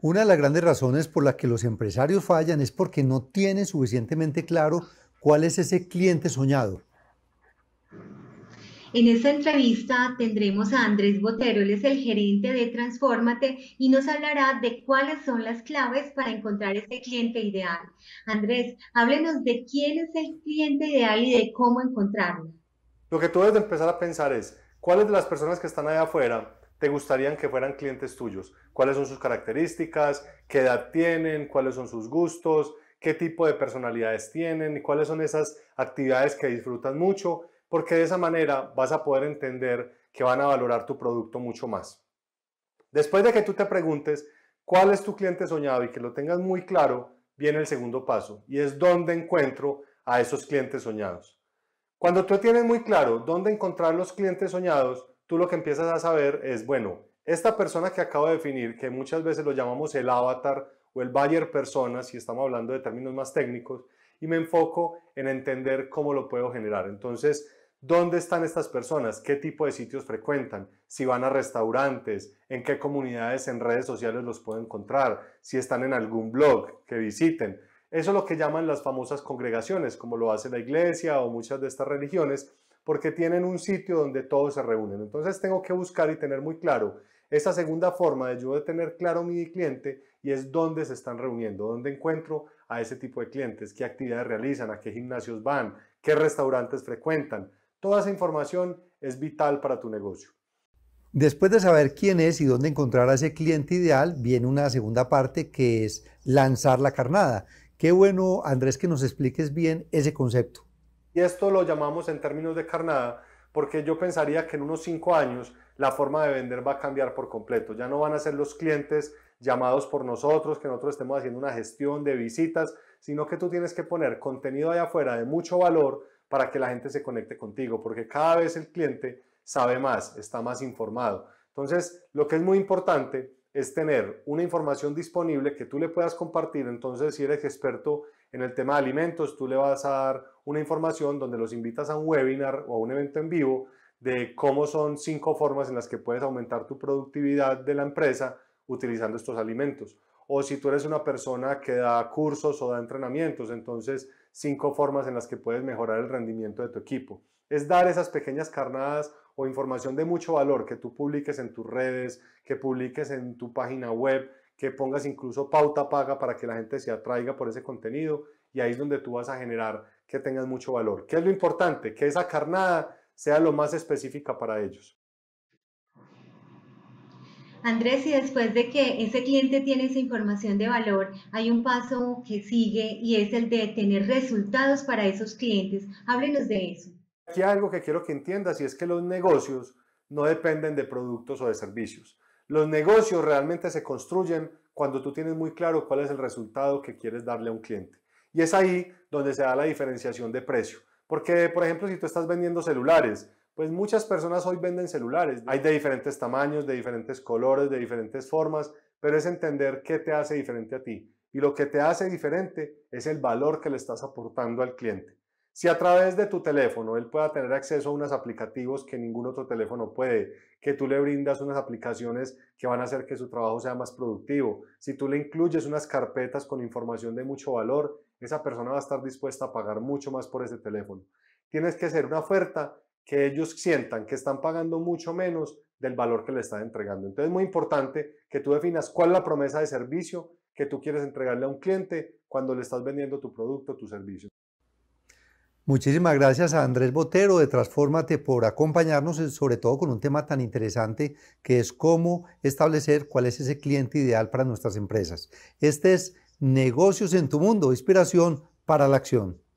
Una de las grandes razones por las que los empresarios fallan es porque no tienen suficientemente claro cuál es ese cliente soñado. En esta entrevista tendremos a Andrés Botero, él es el gerente de Transformate y nos hablará de cuáles son las claves para encontrar ese cliente ideal. Andrés, háblenos de quién es el cliente ideal y de cómo encontrarlo. Lo que tú debes de empezar a pensar es cuáles de las personas que están allá afuera te gustarían que fueran clientes tuyos? ¿Cuáles son sus características? ¿Qué edad tienen? ¿Cuáles son sus gustos? ¿Qué tipo de personalidades tienen? ¿Y ¿Cuáles son esas actividades que disfrutan mucho? Porque de esa manera vas a poder entender que van a valorar tu producto mucho más. Después de que tú te preguntes cuál es tu cliente soñado y que lo tengas muy claro, viene el segundo paso y es dónde encuentro a esos clientes soñados. Cuando tú tienes muy claro dónde encontrar los clientes soñados, tú lo que empiezas a saber es, bueno, esta persona que acabo de definir, que muchas veces lo llamamos el avatar o el buyer persona, si estamos hablando de términos más técnicos, y me enfoco en entender cómo lo puedo generar. Entonces, ¿dónde están estas personas? ¿Qué tipo de sitios frecuentan? Si van a restaurantes, en qué comunidades en redes sociales los puedo encontrar, si están en algún blog que visiten. Eso es lo que llaman las famosas congregaciones, como lo hace la iglesia o muchas de estas religiones, porque tienen un sitio donde todos se reúnen. Entonces tengo que buscar y tener muy claro esa segunda forma de yo de tener claro mi cliente y es dónde se están reuniendo, dónde encuentro a ese tipo de clientes, qué actividades realizan, a qué gimnasios van, qué restaurantes frecuentan. Toda esa información es vital para tu negocio. Después de saber quién es y dónde encontrar a ese cliente ideal, viene una segunda parte que es lanzar la carnada. Qué bueno, Andrés, que nos expliques bien ese concepto. Y esto lo llamamos en términos de carnada porque yo pensaría que en unos cinco años la forma de vender va a cambiar por completo. Ya no van a ser los clientes llamados por nosotros, que nosotros estemos haciendo una gestión de visitas, sino que tú tienes que poner contenido allá afuera de mucho valor para que la gente se conecte contigo, porque cada vez el cliente sabe más, está más informado. Entonces, lo que es muy importante es tener una información disponible que tú le puedas compartir. Entonces, si eres experto en el tema de alimentos, tú le vas a dar una información donde los invitas a un webinar o a un evento en vivo de cómo son cinco formas en las que puedes aumentar tu productividad de la empresa utilizando estos alimentos. O si tú eres una persona que da cursos o da entrenamientos, entonces cinco formas en las que puedes mejorar el rendimiento de tu equipo. Es dar esas pequeñas carnadas o información de mucho valor que tú publiques en tus redes, que publiques en tu página web, que pongas incluso pauta paga para que la gente se atraiga por ese contenido y ahí es donde tú vas a generar que tengas mucho valor. ¿Qué es lo importante? Que esa carnada sea lo más específica para ellos. Andrés, y después de que ese cliente tiene esa información de valor, hay un paso que sigue y es el de tener resultados para esos clientes. Háblenos de eso. Aquí hay algo que quiero que entiendas y es que los negocios no dependen de productos o de servicios. Los negocios realmente se construyen cuando tú tienes muy claro cuál es el resultado que quieres darle a un cliente. Y es ahí donde se da la diferenciación de precio. Porque, por ejemplo, si tú estás vendiendo celulares, pues muchas personas hoy venden celulares. Hay de diferentes tamaños, de diferentes colores, de diferentes formas, pero es entender qué te hace diferente a ti. Y lo que te hace diferente es el valor que le estás aportando al cliente. Si a través de tu teléfono él pueda tener acceso a unos aplicativos que ningún otro teléfono puede, que tú le brindas unas aplicaciones que van a hacer que su trabajo sea más productivo, si tú le incluyes unas carpetas con información de mucho valor, esa persona va a estar dispuesta a pagar mucho más por ese teléfono. Tienes que hacer una oferta que ellos sientan que están pagando mucho menos del valor que le están entregando. Entonces es muy importante que tú definas cuál es la promesa de servicio que tú quieres entregarle a un cliente cuando le estás vendiendo tu producto o tu servicio. Muchísimas gracias a Andrés Botero de Transformate por acompañarnos, eh, sobre todo con un tema tan interesante que es cómo establecer cuál es ese cliente ideal para nuestras empresas. Este es Negocios en tu Mundo, inspiración para la acción.